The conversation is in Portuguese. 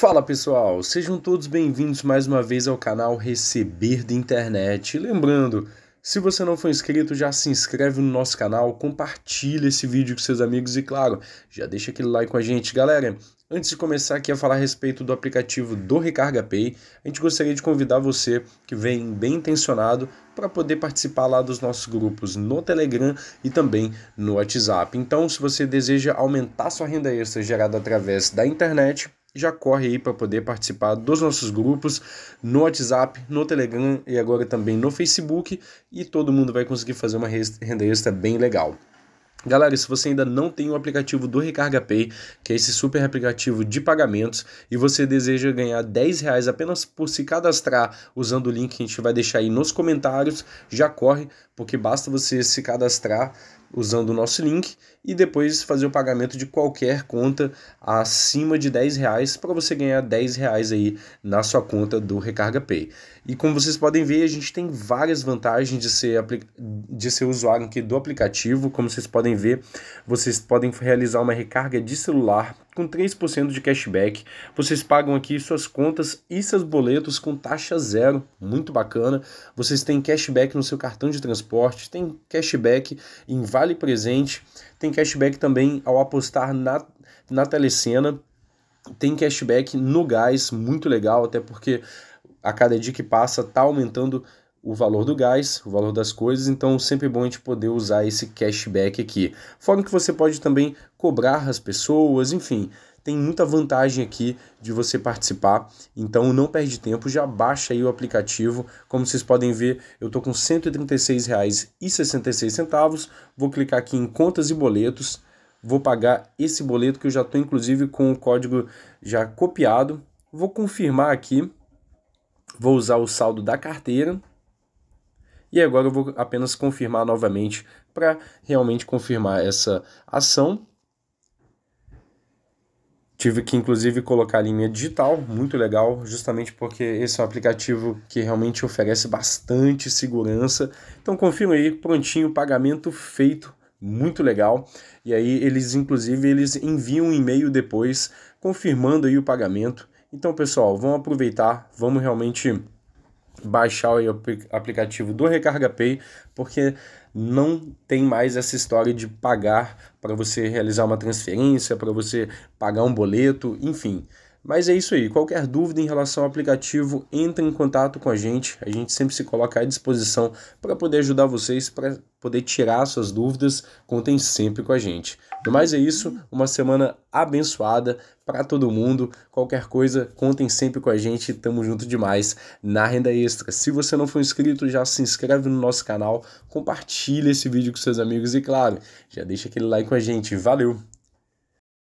Fala pessoal, sejam todos bem-vindos mais uma vez ao canal Receber da Internet. Lembrando, se você não for inscrito, já se inscreve no nosso canal, compartilha esse vídeo com seus amigos e, claro, já deixa aquele like com a gente. Galera, antes de começar aqui a falar a respeito do aplicativo do Recarga Pay, a gente gostaria de convidar você que vem bem intencionado para poder participar lá dos nossos grupos no Telegram e também no WhatsApp. Então, se você deseja aumentar sua renda extra gerada através da internet, já corre aí para poder participar dos nossos grupos no WhatsApp, no Telegram e agora também no Facebook e todo mundo vai conseguir fazer uma renda extra bem legal. Galera, se você ainda não tem o aplicativo do Recarga Pay, que é esse super aplicativo de pagamentos, e você deseja ganhar 10 reais apenas por se cadastrar usando o link que a gente vai deixar aí nos comentários, já corre, porque basta você se cadastrar usando o nosso link e depois fazer o pagamento de qualquer conta acima de 10 reais para você ganhar 10 reais aí na sua conta do Recarga Pay. E como vocês podem ver, a gente tem várias vantagens de ser, de ser usuário aqui do aplicativo. Como vocês podem ver, vocês podem realizar uma recarga de celular com 3% de cashback. Vocês pagam aqui suas contas e seus boletos com taxa zero, muito bacana. Vocês têm cashback no seu cartão de transporte, tem cashback em Vale Presente, tem cashback também ao apostar na, na telecena, tem cashback no gás, muito legal, até porque a cada dia que passa está aumentando o valor do gás, o valor das coisas, então sempre bom a gente poder usar esse cashback aqui. forma que você pode também cobrar as pessoas, enfim, tem muita vantagem aqui de você participar. Então não perde tempo, já baixa aí o aplicativo. Como vocês podem ver, eu tô com R$ 136,66. Vou clicar aqui em contas e boletos. Vou pagar esse boleto que eu já tô inclusive com o código já copiado. Vou confirmar aqui. Vou usar o saldo da carteira e agora eu vou apenas confirmar novamente para realmente confirmar essa ação. Tive que inclusive colocar a minha digital, muito legal, justamente porque esse é um aplicativo que realmente oferece bastante segurança. Então confirma aí, prontinho, pagamento feito, muito legal. E aí eles inclusive eles enviam um e-mail depois confirmando aí o pagamento. Então pessoal, vamos aproveitar, vamos realmente baixar o aplicativo do Recarga Pay, porque não tem mais essa história de pagar para você realizar uma transferência, para você pagar um boleto, enfim. Mas é isso aí. Qualquer dúvida em relação ao aplicativo, entre em contato com a gente. A gente sempre se coloca à disposição para poder ajudar vocês, para poder tirar suas dúvidas. Contem sempre com a gente. No mais é isso. Uma semana abençoada para todo mundo. Qualquer coisa, contem sempre com a gente. Tamo junto demais na Renda Extra. Se você não for inscrito, já se inscreve no nosso canal, compartilha esse vídeo com seus amigos e, claro, já deixa aquele like com a gente. Valeu!